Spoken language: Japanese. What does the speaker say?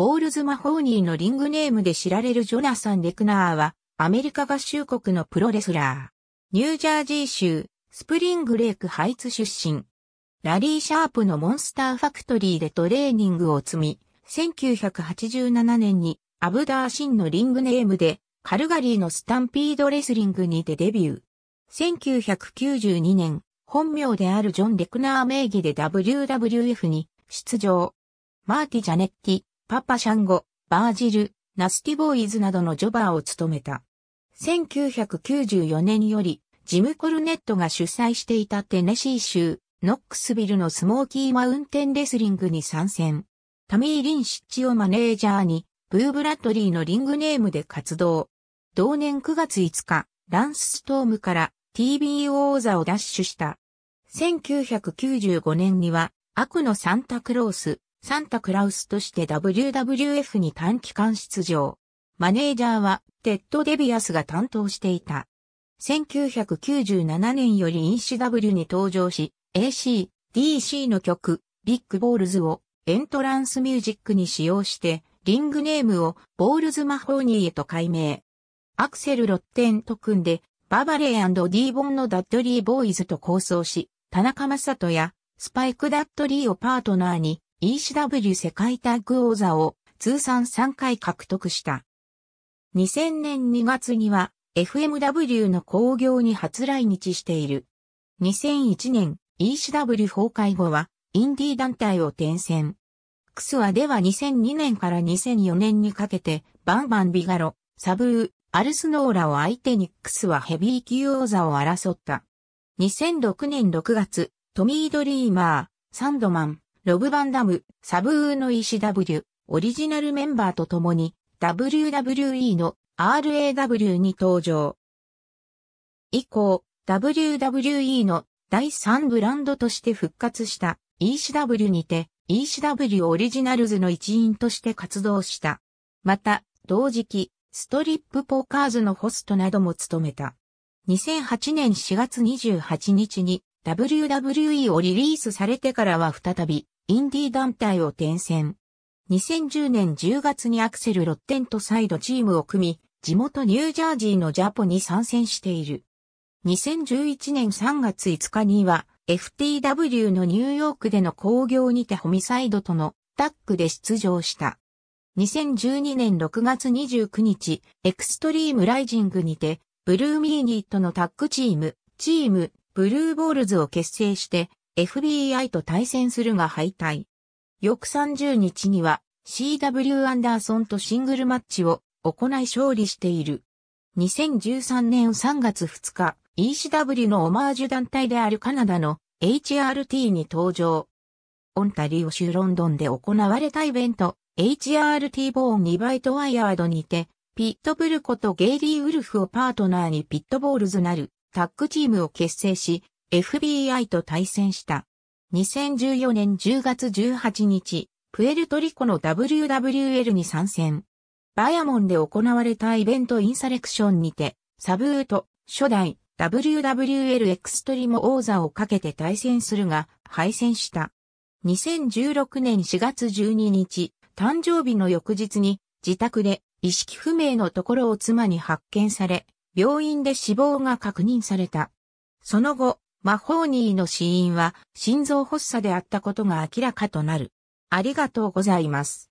ボールズ・マホーニーのリングネームで知られるジョナサン・レクナーは、アメリカ合衆国のプロレスラー。ニュージャージー州、スプリングレイクハイツ出身。ラリー・シャープのモンスターファクトリーでトレーニングを積み、1987年にアブダー・シンのリングネームで、カルガリーのスタンピードレスリングにてデビュー。1992年、本名であるジョン・レクナー名義で WWF に出場。マーティ・ジャネッティ、パパシャンゴ、バージル、ナスティボーイズなどのジョバーを務めた。1994年より、ジム・コルネットが主催していたテネシー州、ノックスビルのスモーキーマウンテンレスリングに参戦。タミー・リン・シッチをマネージャーに、ブー・ブラッドリーのリングネームで活動。同年9月5日、ランス・ストームから TBO 王座を奪取した。1995年には、悪のサンタクロース、サンタクラウスとして WWF に短期間出場。マネージャーはテッド・デビアスが担当していた。1997年よりインダブ w に登場し、AC、DC の曲、ビッグボールズをエントランスミュージックに使用して、リングネームをボールズ・マホーニーへと改名。アクセル・ロッテンと組んで、ババレーディーボンのダッドリー・ボーイズと構想し、田中正人やスパイク・ダッドリーをパートナーに、ECW 世界タッグ王座を通算3回獲得した。2000年2月には FMW の興行に初来日している。2001年 ECW 崩壊後はインディー団体を転戦。クスワでは2002年から2004年にかけてバンバンビガロ、サブー、アルスノーラを相手にクスはヘビー級王座を争った。2006年6月、トミー・ドリーマー、サンドマン、ロブ・バンダム、サブーの石 W、オリジナルメンバーと共に、WWE の RAW に登場。以降、WWE の第3ブランドとして復活した ECW にて ECW オリジナルズの一員として活動した。また、同時期、ストリップポーカーズのホストなども務めた。2008年4月28日に WWE をリリースされてからは再び、インディー団体を転戦。2010年10月にアクセル・ロッテントサイドチームを組み、地元ニュージャージーのジャポに参戦している。2011年3月5日には、FTW のニューヨークでの興行にてホミサイドとのタッグで出場した。2012年6月29日、エクストリームライジングにて、ブルーミーニーとのタッグチーム、チームブルーボールズを結成して FBI と対戦するが敗退。翌30日には CW アンダーソンとシングルマッチを行い勝利している。2013年3月2日、ECW のオマージュ団体であるカナダの HRT に登場。オンタリオ州ロンドンで行われたイベント、HRT ボーン2バイトワイヤードにて、ピットブルコとゲイリー・ウルフをパートナーにピットボールズなるタッグチームを結成し、FBI と対戦した。2014年10月18日、プエルトリコの WWL に参戦。バヤモンで行われたイベントインサレクションにて、サブート、初代 WWL エクストリモ王座をかけて対戦するが、敗戦した。2016年4月12日、誕生日の翌日に、自宅で意識不明のところを妻に発見され、病院で死亡が確認された。その後、マホーニーの死因は心臓発作であったことが明らかとなる。ありがとうございます。